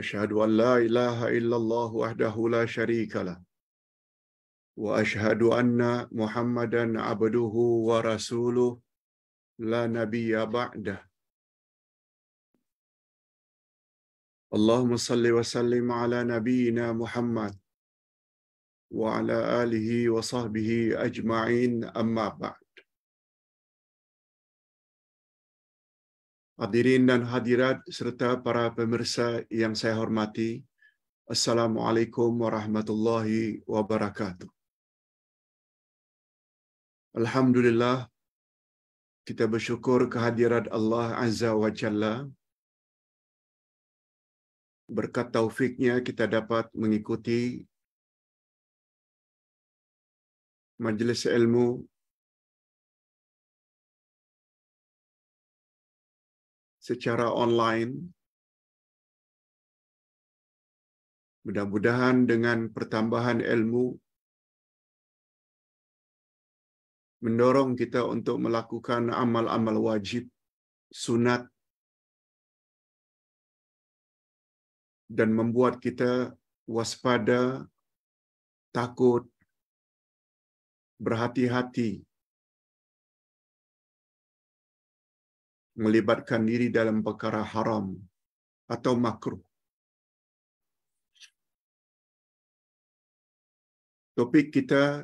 Aşhadu an la ilaha illa Allahu ahdahu la sharikalah. Wa aşhadu anna Muhammadan abduhu wa rasuluh la nabiya baghdah. Allahumma salli wa salli 'ala nabiina Muhammad wa 'ala alihi wa sahibhi ajma'in amma bagh. Hadirin dan hadirat serta para pemirsa yang saya hormati, Assalamualaikum warahmatullahi wabarakatuh. Alhamdulillah, kita bersyukur kehadirat Allah Azza wa Jalla. Berkat taufiknya kita dapat mengikuti majelis ilmu secara online. Mudah-mudahan dengan pertambahan ilmu mendorong kita untuk melakukan amal-amal wajib, sunat, dan membuat kita waspada, takut, berhati-hati melibatkan diri dalam perkara haram atau makruh. Topik kita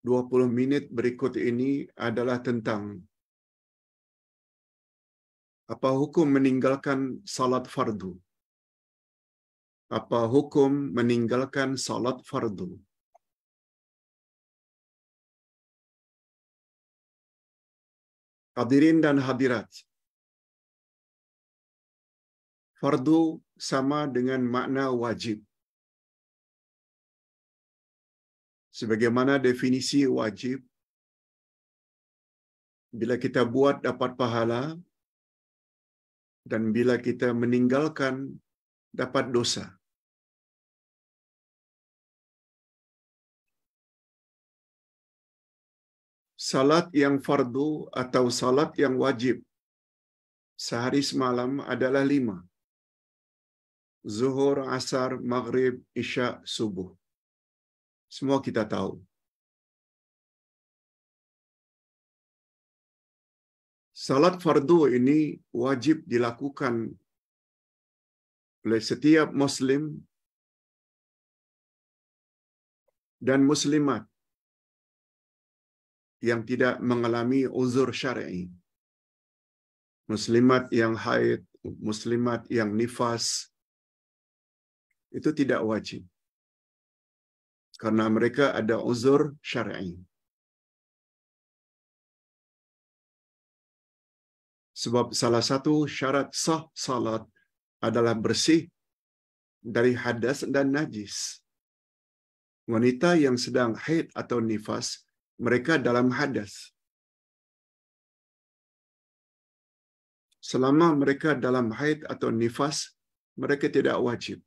20 minit berikut ini adalah tentang apa hukum meninggalkan salat fardu. Apa hukum meninggalkan salat fardu. Hadirin dan hadirat. Fardu sama dengan makna wajib. Sebagaimana definisi wajib, bila kita buat dapat pahala, dan bila kita meninggalkan dapat dosa. salat yang fardu atau salat yang wajib sehari semalam adalah lima. Zuhur, asar, maghrib, isya, subuh. Semua kita tahu. Salat fardu ini wajib dilakukan oleh setiap muslim dan muslimat yang tidak mengalami uzur syar'i. Muslimat yang haid, muslimat yang nifas itu tidak wajib. Karena mereka ada uzur syar'i. Sebab salah satu syarat sah salat adalah bersih dari hadas dan najis. Wanita yang sedang haid atau nifas mereka dalam hadas. Selama mereka dalam haid atau nifas, mereka tidak wajib.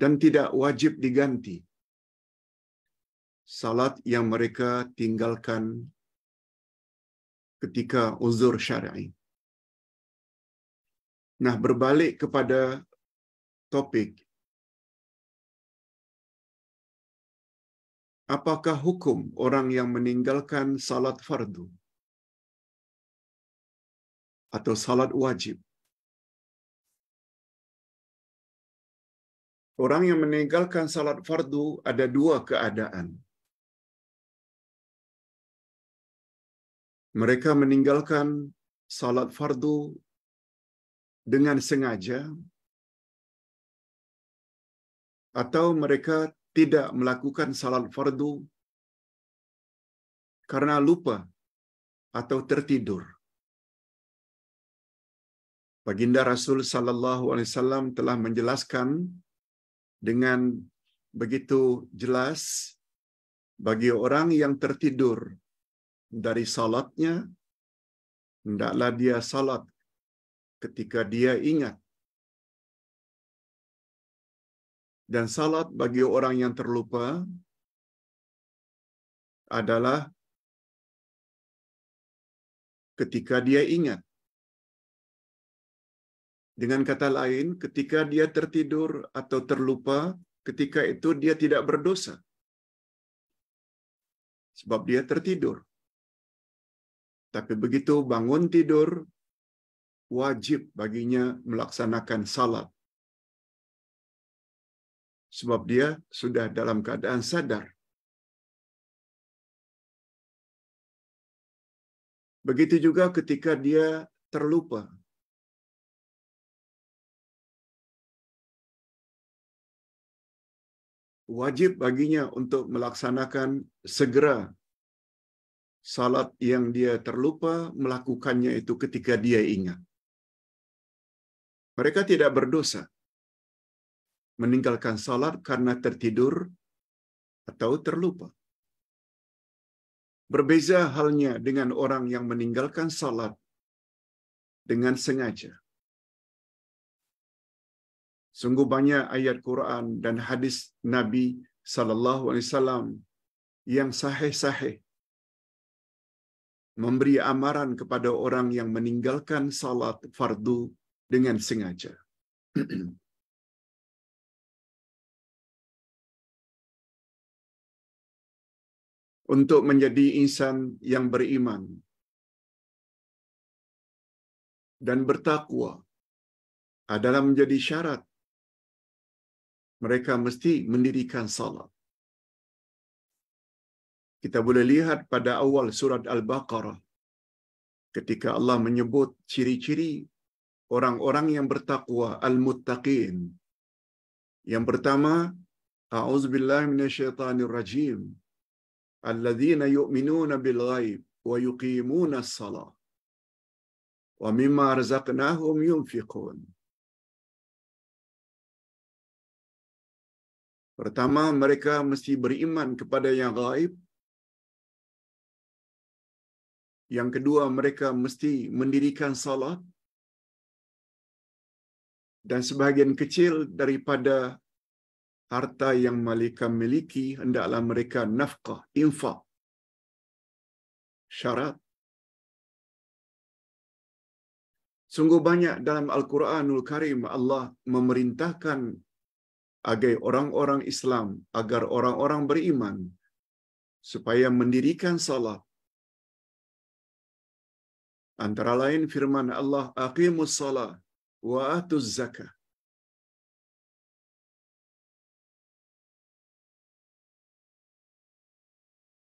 Dan tidak wajib diganti. Salat yang mereka tinggalkan ketika uzur syar'i. Nah, berbalik kepada topik apakah hukum orang yang meninggalkan salat fardu atau salat wajib? Orang yang meninggalkan salat fardu ada dua keadaan. Mereka meninggalkan salat fardu dengan sengaja atau mereka tidak melakukan salat fardu karena lupa atau tertidur. Baginda Rasul sallallahu alaihi wasallam telah menjelaskan dengan begitu jelas bagi orang yang tertidur dari salatnya hendaklah dia salat ketika dia ingat Dan salat bagi orang yang terlupa adalah ketika dia ingat. Dengan kata lain, ketika dia tertidur atau terlupa, ketika itu dia tidak berdosa. Sebab dia tertidur. Tapi begitu bangun tidur, wajib baginya melaksanakan salat Sebab dia sudah dalam keadaan sadar. Begitu juga ketika dia terlupa. Wajib baginya untuk melaksanakan segera salat yang dia terlupa, melakukannya itu ketika dia ingat. Mereka tidak berdosa, meninggalkan salat karena tertidur atau terlupa. Berbeza halnya dengan orang yang meninggalkan salat dengan sengaja. Sungguh banyak ayat Quran dan hadis Nabi sallallahu alaihi wasallam yang sahih-sahih memberi amaran kepada orang yang meninggalkan salat fardu dengan sengaja. untuk menjadi insan yang beriman dan bertakwa adalah menjadi syarat mereka mesti mendirikan salat. Kita boleh lihat pada awal surat Al-Baqarah ketika Allah menyebut ciri-ciri orang-orang yang bertakwa al-muttaqin. Yang pertama, a'udzubillahi minasyaitonir rajim alladzina yu'minuna bil ghaib wa yuqimuna shalah wa mimma razaqnahum yunfiqun. Pertama, mereka mesti beriman kepada yang gaib. Yang kedua, mereka mesti mendirikan salat. Dan sebahagian kecil daripada harta yang mereka miliki hendaklah mereka nafkah, infak. Syarat. Sungguh banyak dalam Al-Quranul Karim Allah memerintahkan agar orang-orang Islam, agar orang-orang beriman supaya mendirikan salat. Antara lain firman Allah, "Aqimus salat wa atuz zakah."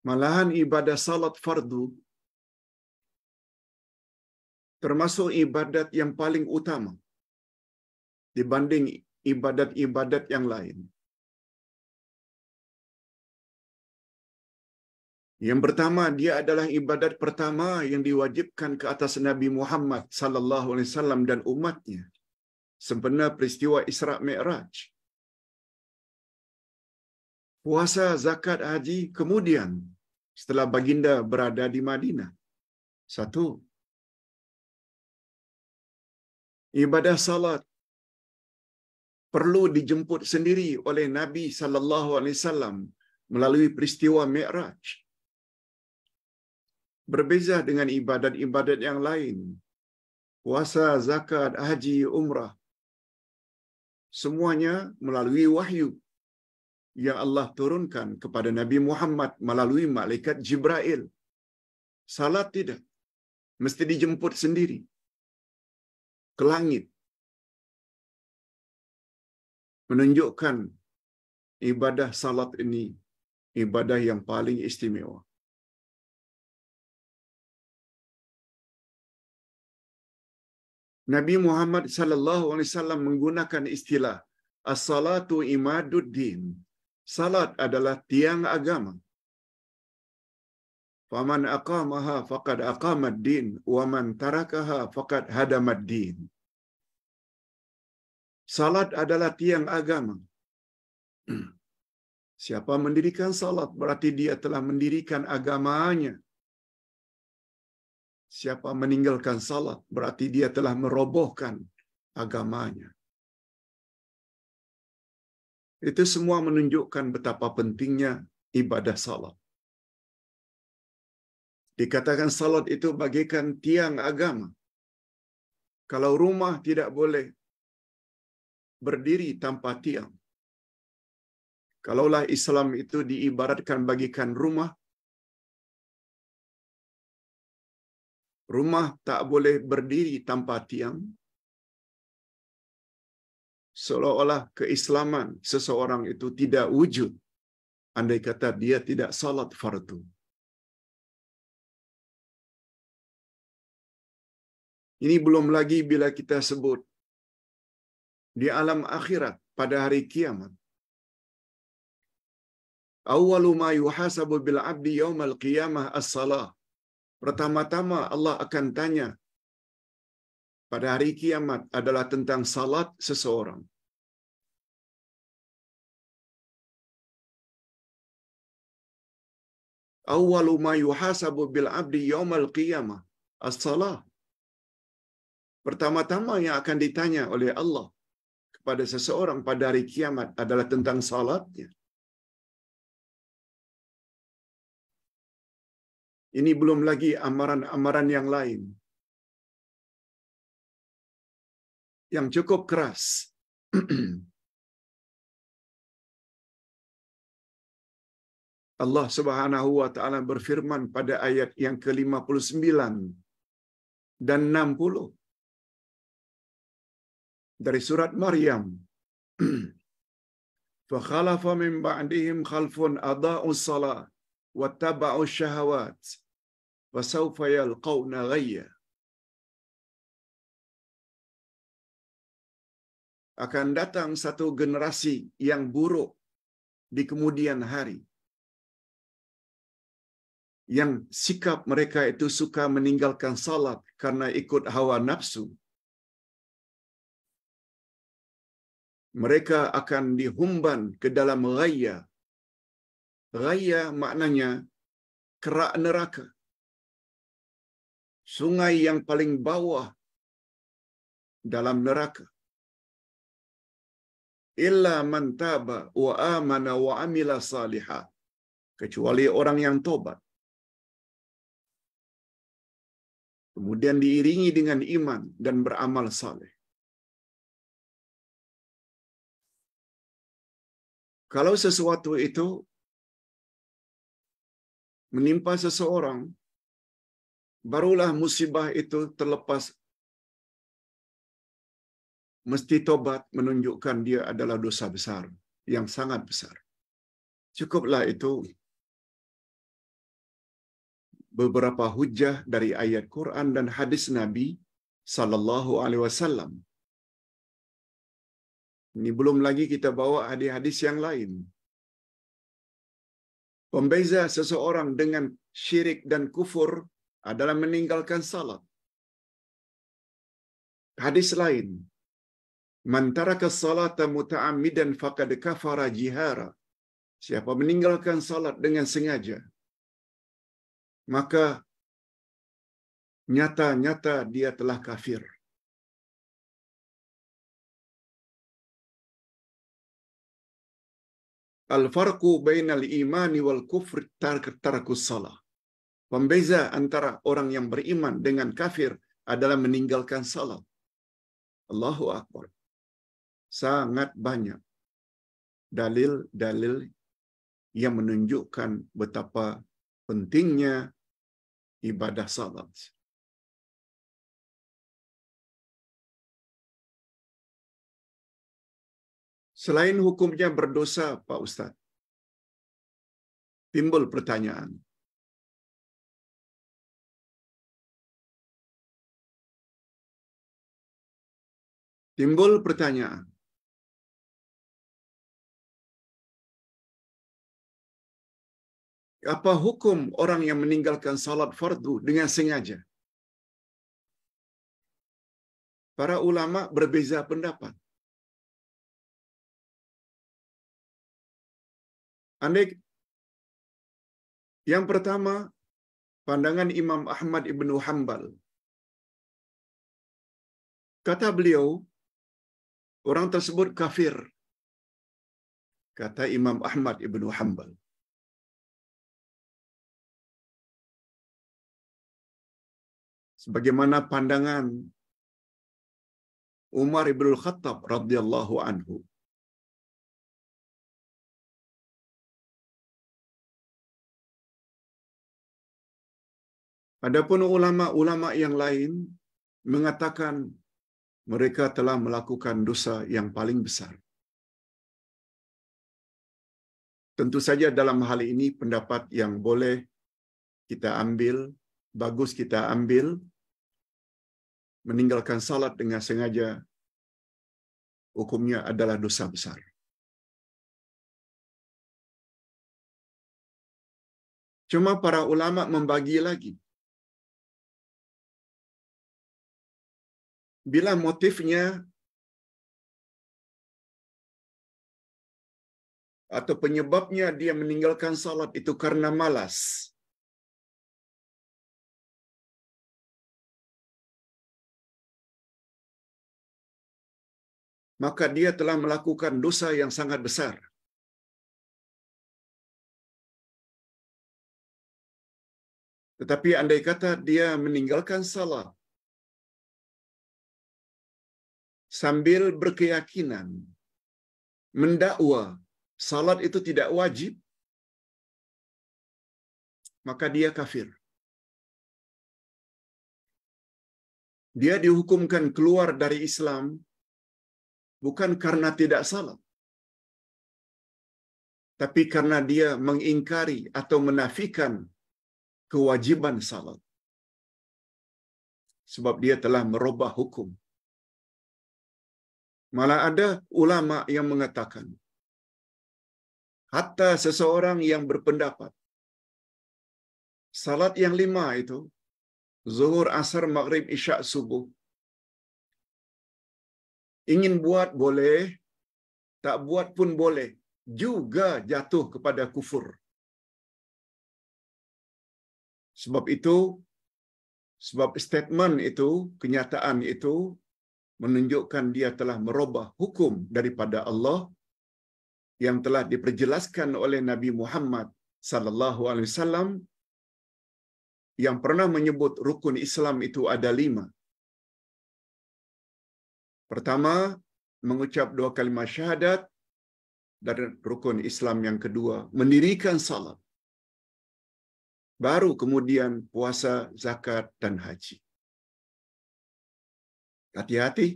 Malahan ibadah salat fardu termasuk ibadat yang paling utama dibanding ibadat-ibadat yang lain. Yang pertama dia adalah ibadat pertama yang diwajibkan ke atas Nabi Muhammad sallallahu alaihi wasallam dan umatnya sempena peristiwa Isra Mi'raj. Puasa, zakat, haji kemudian setelah baginda berada di Madinah? Satu, ibadah salat perlu dijemput sendiri oleh Nabi sallallahu alaihi wasallam melalui peristiwa Mi'raj. Berbeza dengan ibadat-ibadat yang lain, puasa, zakat, haji, umrah, semuanya melalui wahyu yang Allah turunkan kepada Nabi Muhammad melalui malaikat Jibril. Salah tidak. Mesti dijemput sendiri. Ke langit. Menunjukkan ibadah salat ini ibadah yang paling istimewa. Nabi Muhammad sallallahu alaihi wasallam menggunakan istilah as-salatu imaduddin. Salat adalah tiang agama. Faman aqamaha faqad aqamad din wa man tarakaha faqad hadamad din. Salat adalah tiang agama. Siapa mendirikan salat berarti dia telah mendirikan agamanya. Siapa meninggalkan salat berarti dia telah merobohkan agamanya. Itu semua menunjukkan betapa pentingnya ibadah salat. Dikatakan salat itu bagikan tiang agama. Kalau rumah tidak boleh berdiri tanpa tiang. Kalaulah Islam itu diibaratkan bagikan rumah, rumah tak boleh berdiri tanpa tiang, seolah-olah keislaman seseorang itu tidak wujud andai kata dia tidak salat fardu. Ini belum lagi bila kita sebut di alam akhirat pada hari kiamat. Awalu ma yuhasabu bil abdi yaumal qiyamah as-salah. Pertama-tama Allah akan tanya pada hari kiamat adalah tentang salat seseorang. Awalu ma yuhasabu bil abdi yawmal qiyamah as-salah. Pertama-tama yang akan ditanya oleh Allah kepada seseorang pada hari kiamat adalah tentang salatnya. Ini belum lagi amaran-amaran yang lain. yang cukup keras. Allah Subhanahu wa taala berfirman pada ayat yang ke-59 dan 60 dari surat Maryam. Fakhalafa min ba'dihim khalfun adha'u salat wattaba'u syahawat fasawfa yalqawna ghayya. akan datang satu generasi yang buruk di kemudian hari. Yang sikap mereka itu suka meninggalkan salat karena ikut hawa nafsu. Mereka akan dihumban ke dalam raya. Raya maknanya kerak neraka. Sungai yang paling bawah dalam neraka illa man taba wa amana wa amila saliha. Kecuali orang yang tobat. Kemudian diiringi dengan iman dan beramal saleh. Kalau sesuatu itu menimpa seseorang, barulah musibah itu terlepas mesti tobat menunjukkan dia adalah dosa besar yang sangat besar. Cukuplah itu beberapa hujah dari ayat Quran dan hadis Nabi sallallahu alaihi wasallam. Ini belum lagi kita bawa hadis-hadis yang lain. Pembeza seseorang dengan syirik dan kufur adalah meninggalkan salat. Hadis lain Man taraka salata muta'ammidan faqad kafara jihara. Siapa meninggalkan salat dengan sengaja, maka nyata-nyata dia telah kafir. Al-farqu bainal imani wal kufri tarkus salah. Pembeza antara orang yang beriman dengan kafir adalah meninggalkan salat. Allahu Akbar sangat banyak dalil-dalil yang menunjukkan betapa pentingnya ibadah salat. Selain hukumnya berdosa, Pak Ustaz, timbul pertanyaan. Timbul pertanyaan. apa hukum orang yang meninggalkan salat fardu dengan sengaja? Para ulama berbeza pendapat. Andai yang pertama, pandangan Imam Ahmad ibnu Hambal. Kata beliau, orang tersebut kafir. Kata Imam Ahmad ibnu Hambal. sebagaimana pandangan Umar ibn Khattab radhiyallahu anhu. Adapun ulama-ulama yang lain mengatakan mereka telah melakukan dosa yang paling besar. Tentu saja dalam hal ini pendapat yang boleh kita ambil, bagus kita ambil meninggalkan salat dengan sengaja hukumnya adalah dosa besar. Cuma para ulama membagi lagi. Bila motifnya atau penyebabnya dia meninggalkan salat itu karena malas, maka dia telah melakukan dosa yang sangat besar. Tetapi andai kata dia meninggalkan salat sambil berkeyakinan mendakwa salat itu tidak wajib, maka dia kafir. Dia dihukumkan keluar dari Islam bukan karena tidak salah, tapi karena dia mengingkari atau menafikan kewajiban salat. Sebab dia telah merubah hukum. Malah ada ulama yang mengatakan, hatta seseorang yang berpendapat, salat yang lima itu, zuhur, asar, maghrib, isya, subuh, Ingin buat boleh, tak buat pun boleh. Juga jatuh kepada kufur. Sebab itu, sebab statement itu, kenyataan itu menunjukkan dia telah merubah hukum daripada Allah yang telah diperjelaskan oleh Nabi Muhammad sallallahu alaihi wasallam yang pernah menyebut rukun Islam itu ada lima. Pertama, mengucap dua kalimat syahadat dan rukun Islam yang kedua, mendirikan salat. Baru kemudian puasa, zakat dan haji. Hati-hati.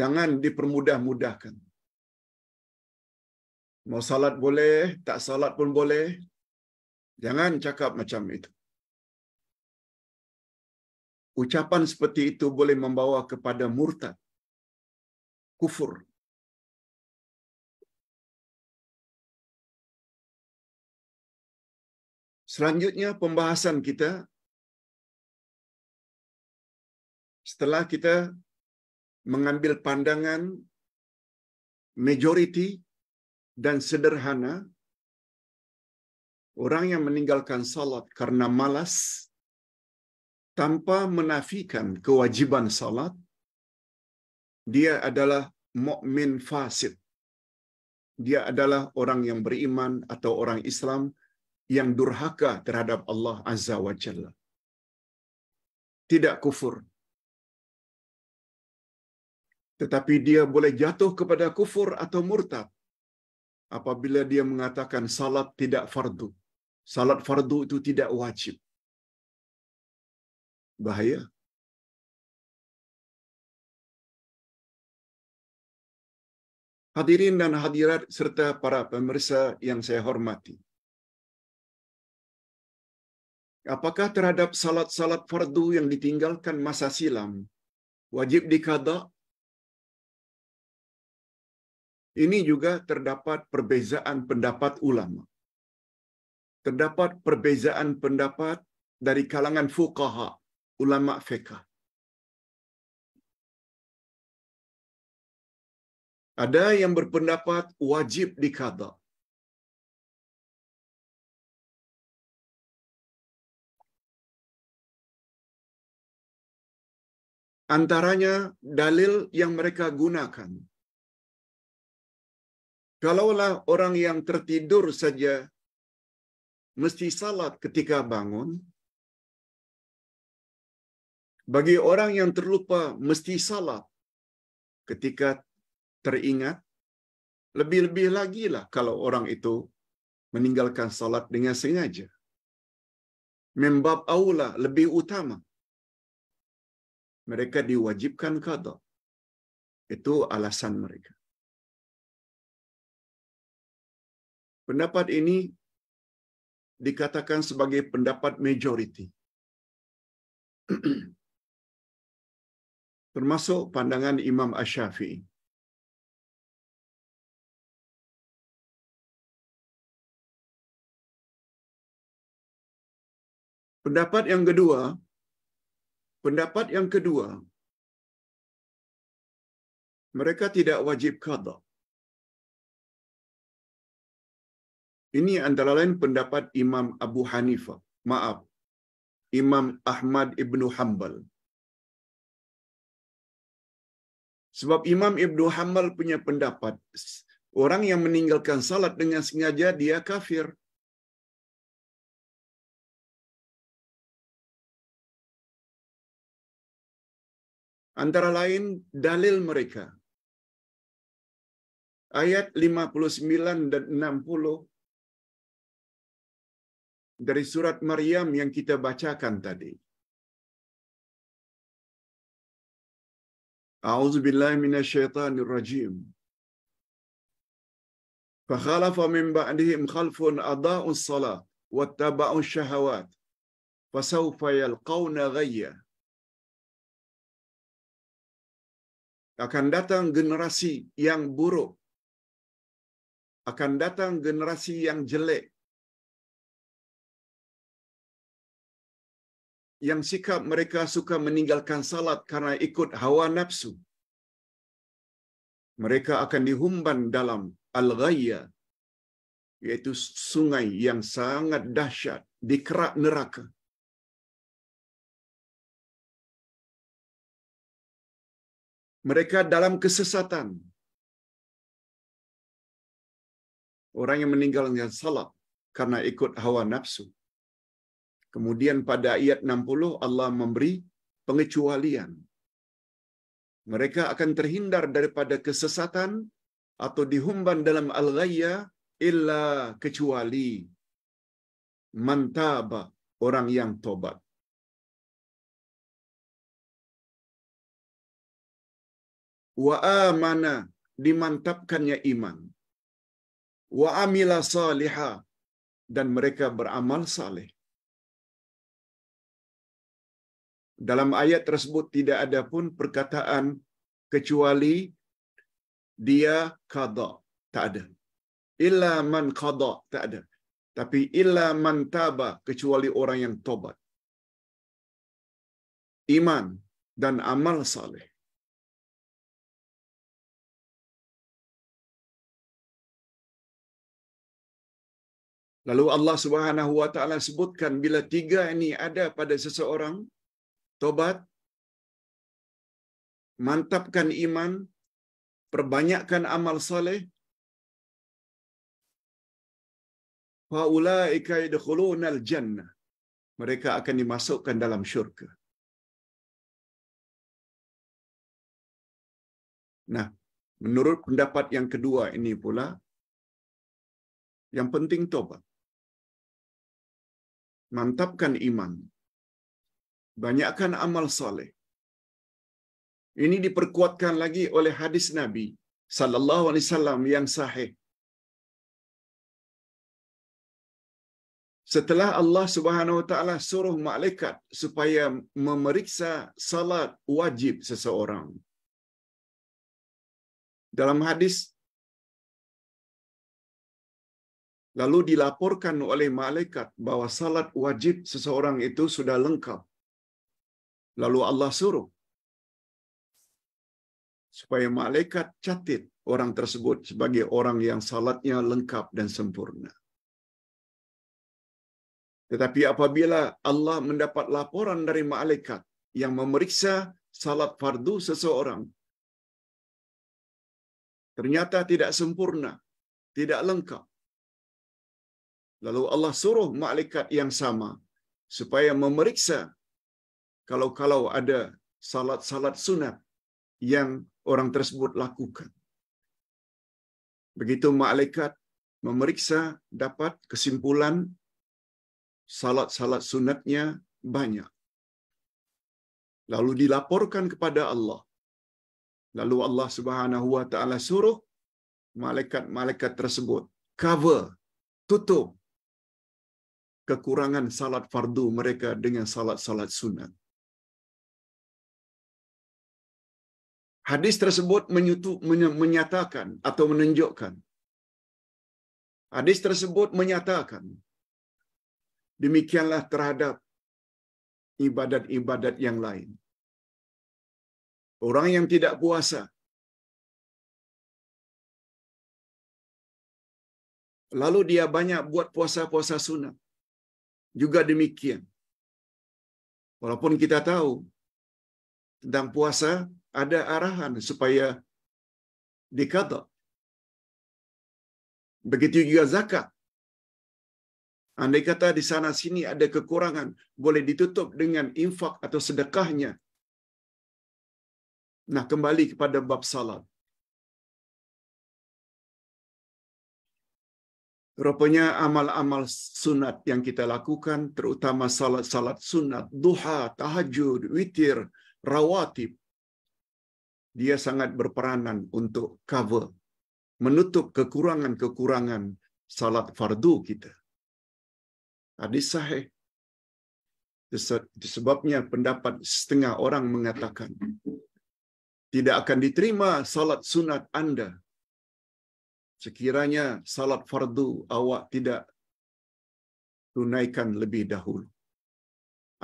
Jangan dipermudah-mudahkan. Mau salat boleh, tak salat pun boleh. Jangan cakap macam itu. Ucapan seperti itu boleh membawa kepada murtad, kufur. Selanjutnya pembahasan kita setelah kita mengambil pandangan majority dan sederhana orang yang meninggalkan salat karena malas tanpa menafikan kewajiban salat, dia adalah mukmin fasid. Dia adalah orang yang beriman atau orang Islam yang durhaka terhadap Allah Azza wa Jalla. Tidak kufur. Tetapi dia boleh jatuh kepada kufur atau murtad apabila dia mengatakan salat tidak fardu. Salat fardu itu tidak wajib bahaya Hadirin dan hadirat serta para pemirsa yang saya hormati. Apakah terhadap salat-salat fardu yang ditinggalkan masa silam wajib dikada? Ini juga terdapat perbezaan pendapat ulama. Terdapat perbezaan pendapat dari kalangan fuqaha ulama Fekah Ada yang berpendapat wajib dikata Antaranya dalil yang mereka gunakan. Kalaulah orang yang tertidur saja mesti salat ketika bangun, bagi orang yang terlupa mesti salat ketika teringat. Lebih-lebih lagi lah kalau orang itu meninggalkan salat dengan sengaja. Membab aula lebih utama. Mereka diwajibkan kata Itu alasan mereka. Pendapat ini dikatakan sebagai pendapat majoriti. termasuk pandangan Imam Ash-Syafi'i. Pendapat yang kedua, pendapat yang kedua, mereka tidak wajib qada. Ini antara lain pendapat Imam Abu Hanifah, maaf, Imam Ahmad ibnu Hanbal. Sebab Imam Ibnu Hamal punya pendapat, orang yang meninggalkan salat dengan sengaja dia kafir. Antara lain dalil mereka. Ayat 59 dan 60 dari surat Maryam yang kita bacakan tadi. أعوذ بالله من الشيطان الرجيم فخلف من بعدهم خلف أضاءوا الصلاة واتبعوا الشهوات فسوف يلقون غيا akan datang generasi yang buruk akan datang generasi yang jelek yang sikap mereka suka meninggalkan salat karena ikut hawa nafsu. Mereka akan dihumban dalam al-ghayya, yaitu sungai yang sangat dahsyat di kerak neraka. Mereka dalam kesesatan. Orang yang meninggalkan salat karena ikut hawa nafsu. Kemudian pada ayat 60 Allah memberi pengecualian. Mereka akan terhindar daripada kesesatan atau dihumban dalam al-ghayya illa kecuali mantaba orang yang tobat. Wa amana dimantapkannya iman. Wa amila salihah dan mereka beramal saleh. Dalam ayat tersebut tidak ada pun perkataan kecuali dia qada, tak ada. Illa man qada, tak ada. Tapi illa man taba, kecuali orang yang tobat. Iman dan amal saleh. Lalu Allah Subhanahu wa taala sebutkan bila tiga ini ada pada seseorang tobat, mantapkan iman, perbanyakkan amal saleh. Faulaika yadkhulunal jannah. Mereka akan dimasukkan dalam syurga. Nah, menurut pendapat yang kedua ini pula yang penting tobat. Mantapkan iman, banyakkan amal soleh. Ini diperkuatkan lagi oleh hadis Nabi sallallahu alaihi wasallam yang sahih. Setelah Allah Subhanahu wa taala suruh malaikat supaya memeriksa salat wajib seseorang. Dalam hadis lalu dilaporkan oleh malaikat bahwa salat wajib seseorang itu sudah lengkap Lalu Allah suruh supaya malaikat catit orang tersebut sebagai orang yang salatnya lengkap dan sempurna. Tetapi apabila Allah mendapat laporan dari malaikat yang memeriksa salat fardu seseorang, ternyata tidak sempurna, tidak lengkap. Lalu Allah suruh malaikat yang sama supaya memeriksa kalau-kalau ada salat-salat sunat yang orang tersebut lakukan. Begitu malaikat memeriksa dapat kesimpulan salat-salat sunatnya banyak. Lalu dilaporkan kepada Allah. Lalu Allah Subhanahu wa taala suruh malaikat-malaikat tersebut cover, tutup kekurangan salat fardu mereka dengan salat-salat sunat. Hadis tersebut menyatakan atau menunjukkan. Hadis tersebut menyatakan. Demikianlah terhadap ibadat-ibadat yang lain. Orang yang tidak puasa lalu dia banyak buat puasa-puasa sunat, Juga demikian. Walaupun kita tahu tentang puasa ada arahan supaya dikata. Begitu juga zakat. Andai kata di sana sini ada kekurangan, boleh ditutup dengan infak atau sedekahnya. Nah, kembali kepada bab salat. Rupanya amal-amal sunat yang kita lakukan, terutama salat-salat sunat, duha, tahajud, witir, rawatib, dia sangat berperanan untuk cover, menutup kekurangan-kekurangan salat fardu kita. Hadis sahih. Sebabnya pendapat setengah orang mengatakan, tidak akan diterima salat sunat Anda. Sekiranya salat fardu awak tidak tunaikan lebih dahulu.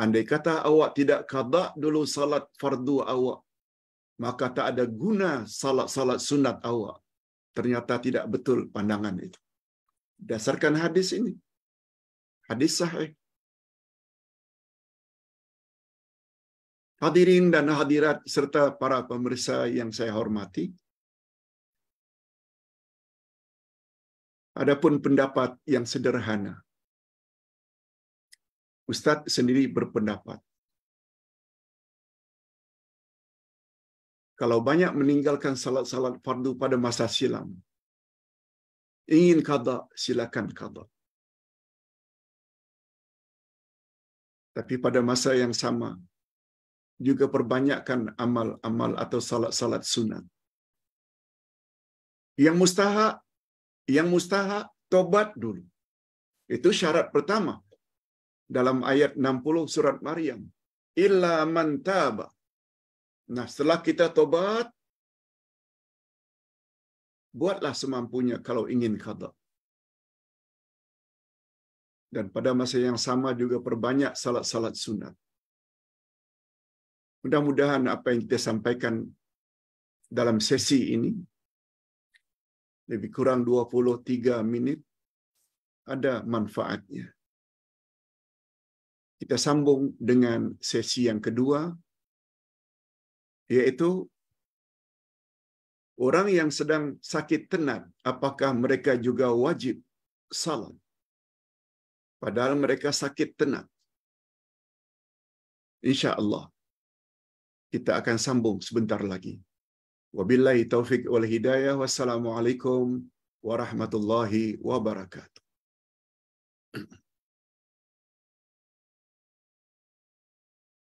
Andai kata awak tidak kadak dulu salat fardu awak, maka tak ada guna salat-salat sunat awal. Ternyata tidak betul pandangan itu. Dasarkan hadis ini. Hadis sahih. Hadirin dan hadirat serta para pemirsa yang saya hormati. Adapun pendapat yang sederhana. Ustadz sendiri berpendapat kalau banyak meninggalkan salat-salat fardu pada masa silam, ingin kada, silakan kada. Tapi pada masa yang sama, juga perbanyakkan amal-amal atau salat-salat sunat. Yang mustahak, yang mustahak, tobat dulu. Itu syarat pertama dalam ayat 60 surat Maryam. Illa man taba Nah, setelah kita tobat, buatlah semampunya kalau ingin khata. Dan pada masa yang sama juga perbanyak salat-salat sunat. Mudah-mudahan apa yang kita sampaikan dalam sesi ini, lebih kurang 23 menit, ada manfaatnya. Kita sambung dengan sesi yang kedua, yaitu orang yang sedang sakit tenat, apakah mereka juga wajib salam? Padahal mereka sakit tenat. Insya Allah kita akan sambung sebentar lagi. Wabillahi taufik wal hidayah. Wassalamualaikum warahmatullahi wabarakatuh.